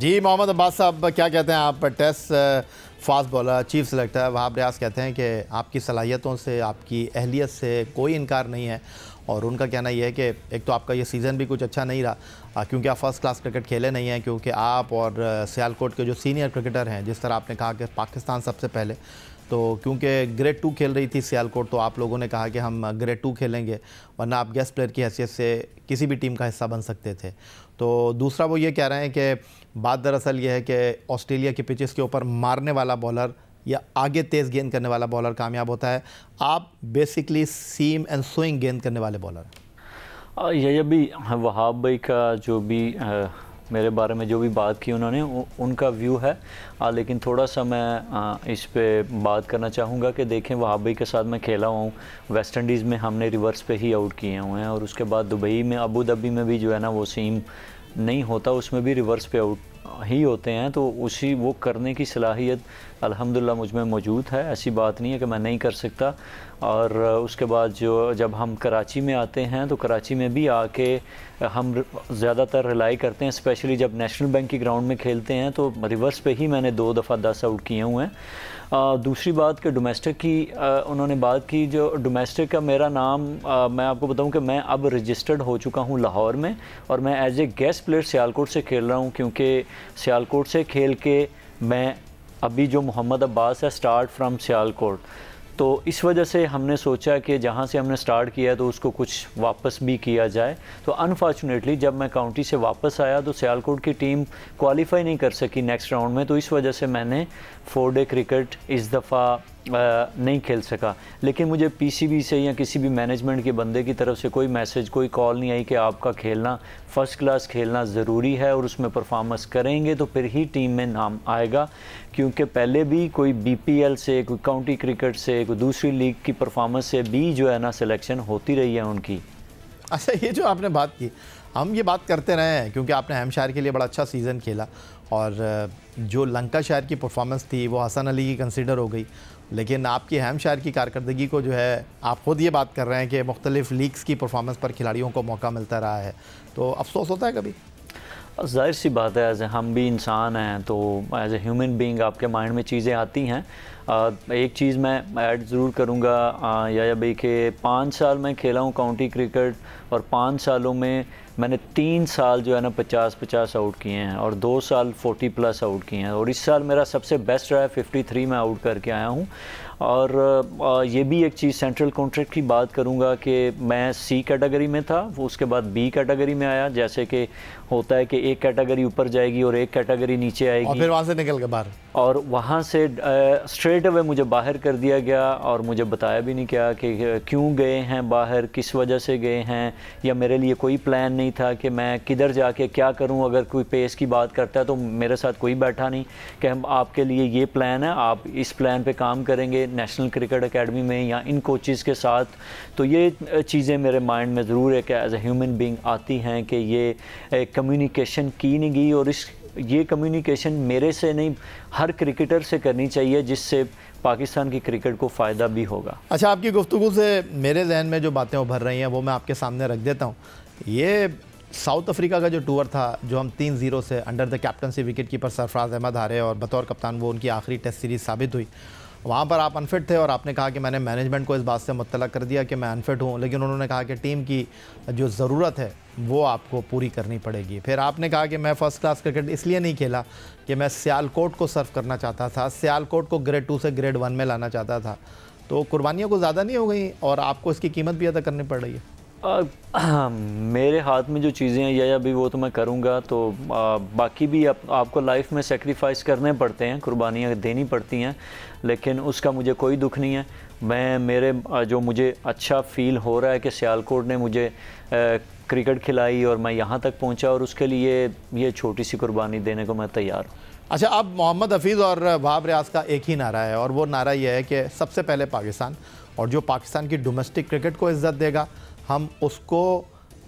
जी मोहम्मद अब्बास साहब क्या कहते हैं आप test fast bowler chief selector Wahab Riaz कहते हैं कि आपकी सलाहियतों से आपकी अहलियत से कोई इनकार नहीं है और उनका कहना यह है कि एक तो आपका ये सीज़न भी कुछ अच्छा नहीं रहा क्योंकि आप फर्स्ट क्लास क्रिकेट खेले नहीं हैं क्योंकि आप और सियालकोट के जो सीनियर क्रिकेटर हैं जिस तरह आपने कहा कि पाकिस्तान सबसे पहले तो क्योंकि ग्रेड टू खेल रही थी सियालकोट तो आप लोगों ने कहा कि हम ग्रेड टू खेलेंगे वरना आप गेस्ट प्लेयर की हैसियत से किसी भी टीम का हिस्सा बन सकते थे तो दूसरा वो ये कह रहे हैं कि बात दरअसल ये है कि ऑस्ट्रेलिया के पिचेस के ऊपर मारने वाला बॉलर या आगे तेज़ गेंद करने वाला बॉलर कामयाब होता है आप बेसिकली सीम एंड स्विंग गेंद करने वाले बॉलर ये अभी वहाब भाई का जो भी मेरे बारे में जो भी बात की उन्होंने उनका व्यू है आ, लेकिन थोड़ा सा मैं आ, इस पर बात करना चाहूँगा कि देखें वहाब भाई के साथ मैं खेला हुआ हूँ वेस्ट इंडीज़ में हमने रिवर्स पे ही आउट किए हुए हैं और उसके बाद दुबई में अबू धाबी में भी जो है ना वो सेम नहीं होता उसमें भी रिवर्स पे आउट ही होते हैं तो उसी वो करने की सलाहियत अल्हम्दुलिल्लाह मुझ में मौजूद है ऐसी बात नहीं है कि मैं नहीं कर सकता और उसके बाद जो जब हम कराची में आते हैं तो कराची में भी आके हम ज़्यादातर रिलाई करते हैं स्पेशली जब नेशनल बैंक की ग्राउंड में खेलते हैं तो रिवर्स पे ही मैंने दो दफ़ा दस आउट किए हुए हैं दूसरी बात कि डोमेस्टिक की आ, उन्होंने बात की जो डोमेस्टिक का मेरा नाम आ, मैं आपको बताऊं कि मैं अब रजिस्टर्ड हो चुका हूं लाहौर में और मैं as a guest player Sialkot से खेल रहा हूं क्योंकि सियालकोट से खेल के मैं अभी जो मोहम्मद अब्बास है स्टार्ट फ्रॉम सियालकोट तो इस वजह से हमने सोचा कि जहाँ से हमने स्टार्ट किया तो उसको कुछ वापस भी किया जाए तो अनफॉर्चुनेटली जब मैं काउंटी से वापस आया तो सियालकोट की टीम क्वालिफाई नहीं कर सकी नेक्स्ट राउंड में तो इस वजह से मैंने फोर डे क्रिकेट इस दफ़ा नहीं खेल सका लेकिन मुझे पीसीबी से या किसी भी मैनेजमेंट के बंदे की तरफ से कोई मैसेज कोई कॉल नहीं आई कि आपका खेलना फ़र्स्ट क्लास खेलना ज़रूरी है और उसमें परफॉर्मेंस करेंगे तो फिर ही टीम में नाम आएगा क्योंकि पहले भी कोई बीपीएल से कोई काउंटी क्रिकेट से कोई दूसरी लीग की परफॉर्मेंस से भी जो है ना सिलेक्शन होती रही है उनकी अच्छा ये जो आपने बात की हम ये बात करते रहे हैं क्योंकि आपने हेमशायर के लिए बड़ा अच्छा सीज़न खेला और जो लंका शहर की परफॉर्मेंस थी वो हसन अली की कंसिडर हो गई लेकिन आपकी शायर की कारकर्दगी को जो है आप खुद ये बात कर रहे हैं कि मुख्तलिफ़ लीग्स की परफॉर्मेंस पर खिलाड़ियों को मौका मिलता रहा है तो अफसोस होता है कभी जाहिर सी बात है एज हम भी इंसान हैं तो एज ए ह्यूमन बींग आपके माइंड में चीज़ें आती हैं एक चीज़ मैं ऐड ज़रूर करूँगा या भाई कि पाँच साल मैं खेला हूँ काउंटी क्रिकेट और पाँच सालों में मैंने तीन साल जो है ना पचास पचास आउट किए हैं और दो साल फोर्टी प्लस आउट किए हैं और इस साल मेरा सबसे बेस्ट रहा है फिफ्टी थ्री में आउट करके आया हूँ और ये भी एक चीज़ सेंट्रल कॉन्ट्रैक्ट की बात करूँगा कि मैं सी कैटेगरी में था वो उसके बाद बी कैटेगरी में आया जैसे कि होता है कि एक कैटेगरी ऊपर जाएगी और एक कैटेगरी नीचे आएगी और फिर वहाँ से निकल के बाहर और वहाँ से स्ट्रेट स्ट्रेट अवे मुझे बाहर कर दिया गया और मुझे बताया भी नहीं क्या कि क्यों गए हैं बाहर किस वजह से गए हैं या मेरे लिए कोई प्लान नहीं था कि मैं किधर जाके क्या करूं अगर कोई पेस की बात करता है तो मेरे साथ कोई बैठा नहीं कि हम आपके लिए ये प्लान है आप इस प्लान पे काम करेंगे नेशनल क्रिकेट अकेडमी में या इन कोचेज़ के साथ तो ये चीज़ें मेरे माइंड में ज़रूर है कि एज ए ह्यूमन बींग आती हैं कि ये कम्युनिकेशन की नहीं गई और इस ये कम्युनिकेशन मेरे से नहीं हर क्रिकेटर से करनी चाहिए जिससे पाकिस्तान की क्रिकेट को फ़ायदा भी होगा अच्छा आपकी गुफ्तु से मेरे जहन में जो बातें उभर रही हैं वो मैं आपके सामने रख देता हूँ ये साउथ अफ्रीका का जो टूर था जो हम तीन जीरो से under the captaincy wicket keeper Sarfaraz Ahmed हारे और बतौर कप्तान वो उनकी आखिरी टेस्ट सीरीज़ साबित हुई वहाँ पर आप अनफिट थे और आपने कहा कि मैंने मैनेजमेंट को इस बात से मुतला कर दिया कि मैं अनफिट हूँ लेकिन उन्होंने कहा कि टीम की जो ज़रूरत है वो आपको पूरी करनी पड़ेगी फिर आपने कहा कि मैं फ़र्स्ट क्लास क्रिकेट इसलिए नहीं खेला कि मैं सियालकोट को सर्व करना चाहता था सियालकोट को ग्रेड टू से ग्रेड वन में लाना चाहता था तो कुर्बानियों को ज़्यादा नहीं हो गई और आपको इसकी कीमत भी अदा करनी पड़ रही है मेरे हाथ में जो चीज़ें हैं या अभी वो तो मैं करूँगा तो आ, बाकी भी आप, आपको लाइफ में सेक्रीफाइस करने पड़ते हैं कुर्बानियाँ देनी पड़ती हैं लेकिन उसका मुझे कोई दुख नहीं है मैं मेरे जो मुझे अच्छा फील हो रहा है कि सियालकोट ने मुझे क्रिकेट खिलाई और मैं यहाँ तक पहुँचा और उसके लिए ये छोटी सी कुर्बानी देने को मैं तैयार हूँ अच्छा अब मोहम्मद हफीज़ और वहाब रियाज का एक ही नारा है और वो नारा यह है कि सबसे पहले पाकिस्तान और जो पाकिस्तान की डोमेस्टिक क्रिकेट को इज्जत देगा हम उसको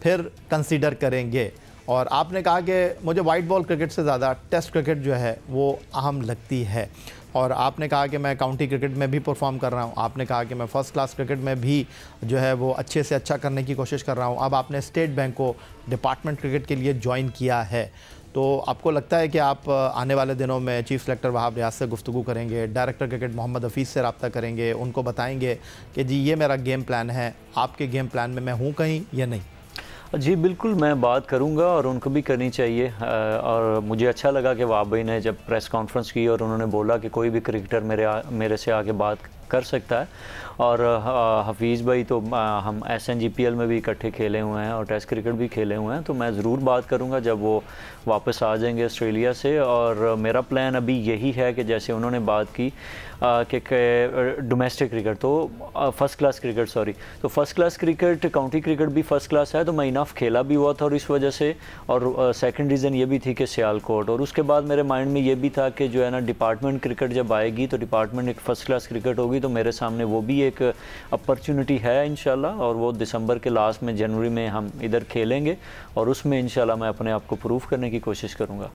फिर कंसीडर करेंगे और आपने कहा कि मुझे वाइट बॉल क्रिकेट से ज़्यादा टेस्ट क्रिकेट जो है वो अहम लगती है और आपने कहा कि मैं काउंटी क्रिकेट में भी परफॉर्म कर रहा हूँ आपने कहा कि मैं फ़र्स्ट क्लास क्रिकेट में भी जो है वो अच्छे से अच्छा करने की कोशिश कर रहा हूँ अब आपने स्टेट बैंक को डिपार्टमेंट क्रिकेट के लिए ज्वाइन किया है तो आपको लगता है कि आप आने वाले दिनों में चीफ सेलेक्टर वहाब रियाज से गुफ्तु करेंगे डायरेक्टर क्रिकेट मोहम्मद हफीज़ से रबता करेंगे उनको बताएंगे कि जी ये मेरा गेम प्लान है आपके गेम प्लान में मैं हूँ कहीं या नहीं जी बिल्कुल मैं बात करूंगा और उनको भी करनी चाहिए और मुझे अच्छा लगा कि वाह भाई ने जब प्रेस कॉन्फ्रेंस की और उन्होंने बोला कि कोई भी क्रिकेटर मेरे आ, मेरे से आके बात कर सकता है और हफीज़ भाई तो हम S N G P L में भी इकट्ठे खेले हुए हैं और टेस्ट क्रिकेट भी खेले हुए हैं तो मैं ज़रूर बात करूँगा जब वो वापस आ जाएंगे ऑस्ट्रेलिया से और मेरा प्लान अभी यही है कि जैसे उन्होंने बात की कि डोमेस्टिक क्रिकेट तो फर्स्ट क्लास क्रिकेट सॉरी तो first class cricket county cricket भी फर्स्ट क्लास है तो मैं इनफ खेला भी हुआ था और इस वजह से और सेकेंड रीज़न ये भी थी कि सियालकोट और उसके बाद मेरे माइंड में ये भी था कि जो है ना डिपार्टमेंट क्रिकेट जब आएगी तो डिपार्टमेंट एक फ़र्स्ट क्लास क्रिकेट होगी होंगी तो मेरे सामने वो भी एक अपॉर्चुनिटी है इन और वो दिसंबर के लास्ट में जनवरी में हम इधर खेलेंगे और उसमें इन मैं अपने आप को प्रूव करने की कोशिश करूँगा